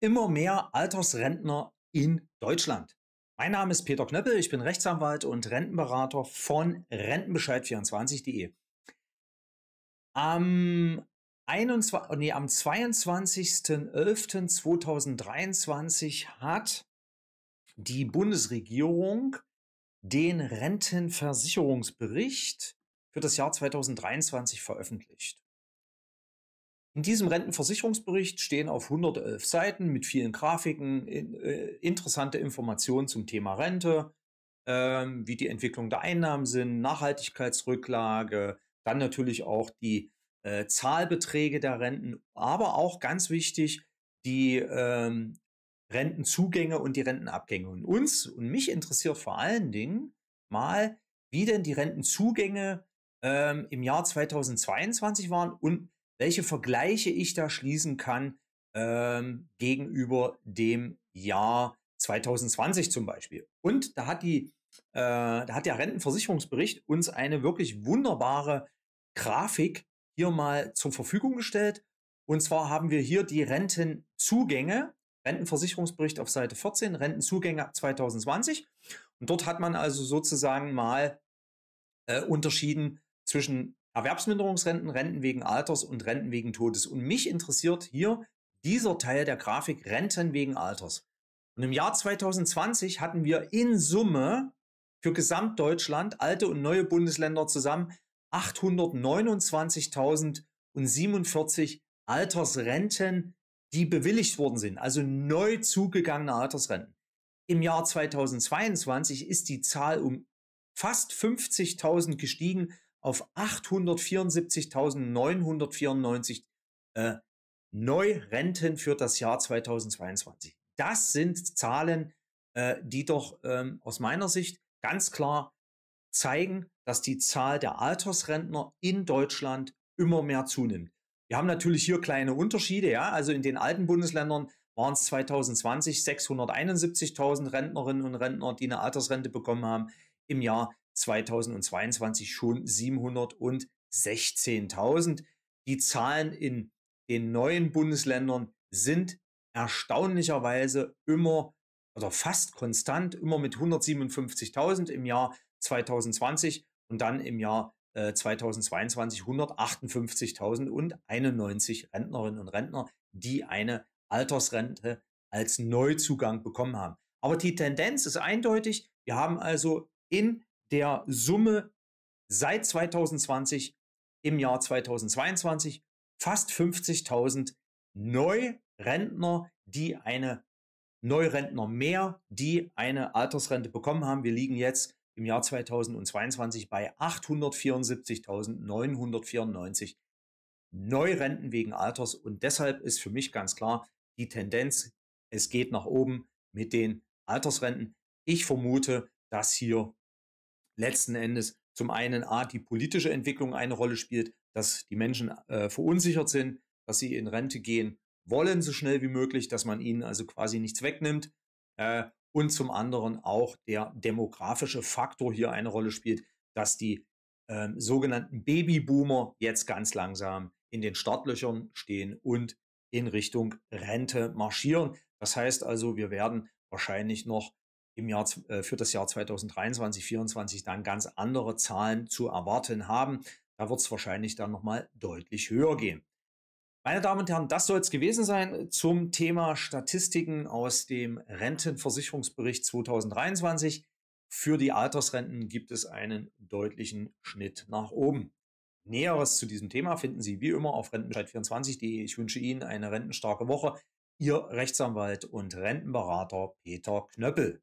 immer mehr Altersrentner in Deutschland. Mein Name ist Peter Knöppel, ich bin Rechtsanwalt und Rentenberater von Rentenbescheid24.de. Am, nee, am 22.11.2023 hat die Bundesregierung den Rentenversicherungsbericht für das Jahr 2023 veröffentlicht. In diesem Rentenversicherungsbericht stehen auf 111 Seiten mit vielen Grafiken äh, interessante Informationen zum Thema Rente, ähm, wie die Entwicklung der Einnahmen sind, Nachhaltigkeitsrücklage, dann natürlich auch die äh, Zahlbeträge der Renten, aber auch ganz wichtig die ähm, Rentenzugänge und die Rentenabgänge. Und uns und mich interessiert vor allen Dingen mal, wie denn die Rentenzugänge ähm, im Jahr 2022 waren und welche Vergleiche ich da schließen kann ähm, gegenüber dem Jahr 2020 zum Beispiel. Und da hat die, äh, da hat der Rentenversicherungsbericht uns eine wirklich wunderbare Grafik hier mal zur Verfügung gestellt. Und zwar haben wir hier die Rentenzugänge, Rentenversicherungsbericht auf Seite 14, Rentenzugänge 2020. Und dort hat man also sozusagen mal äh, unterschieden zwischen Erwerbsminderungsrenten, Renten wegen Alters und Renten wegen Todes. Und mich interessiert hier dieser Teil der Grafik Renten wegen Alters. Und im Jahr 2020 hatten wir in Summe für Gesamtdeutschland, alte und neue Bundesländer zusammen, 829.047 Altersrenten, die bewilligt worden sind, also neu zugegangene Altersrenten. Im Jahr 2022 ist die Zahl um fast 50.000 gestiegen auf 874.994 äh, Neurenten für das Jahr 2022. Das sind Zahlen, äh, die doch ähm, aus meiner Sicht ganz klar zeigen, dass die Zahl der Altersrentner in Deutschland immer mehr zunimmt. Wir haben natürlich hier kleine Unterschiede, ja. Also in den alten Bundesländern waren es 2020 671.000 Rentnerinnen und Rentner, die eine Altersrente bekommen haben. Im Jahr 2022 schon 716.000. Die Zahlen in den neuen Bundesländern sind erstaunlicherweise immer oder fast konstant, immer mit 157.000 im Jahr 2020 und dann im Jahr äh, 2022 158.091 Rentnerinnen und Rentner, die eine Altersrente als Neuzugang bekommen haben. Aber die Tendenz ist eindeutig. Wir haben also in der Summe seit 2020 im Jahr 2022 fast 50.000 Neurentner, die eine Neurentner mehr, die eine Altersrente bekommen haben. Wir liegen jetzt im Jahr 2022 bei 874.994 Neurenten wegen Alters. Und deshalb ist für mich ganz klar die Tendenz, es geht nach oben mit den Altersrenten. Ich vermute, dass hier letzten Endes zum einen A, die politische Entwicklung eine Rolle spielt, dass die Menschen äh, verunsichert sind, dass sie in Rente gehen wollen, so schnell wie möglich, dass man ihnen also quasi nichts wegnimmt. Äh, und zum anderen auch der demografische Faktor hier eine Rolle spielt, dass die äh, sogenannten Babyboomer jetzt ganz langsam in den Startlöchern stehen und in Richtung Rente marschieren. Das heißt also, wir werden wahrscheinlich noch im Jahr, äh, für das Jahr 2023, 2024 dann ganz andere Zahlen zu erwarten haben. Da wird es wahrscheinlich dann nochmal deutlich höher gehen. Meine Damen und Herren, das soll es gewesen sein zum Thema Statistiken aus dem Rentenversicherungsbericht 2023. Für die Altersrenten gibt es einen deutlichen Schnitt nach oben. Näheres zu diesem Thema finden Sie wie immer auf rentenbescheid24.de. Ich wünsche Ihnen eine rentenstarke Woche. Ihr Rechtsanwalt und Rentenberater Peter Knöppel.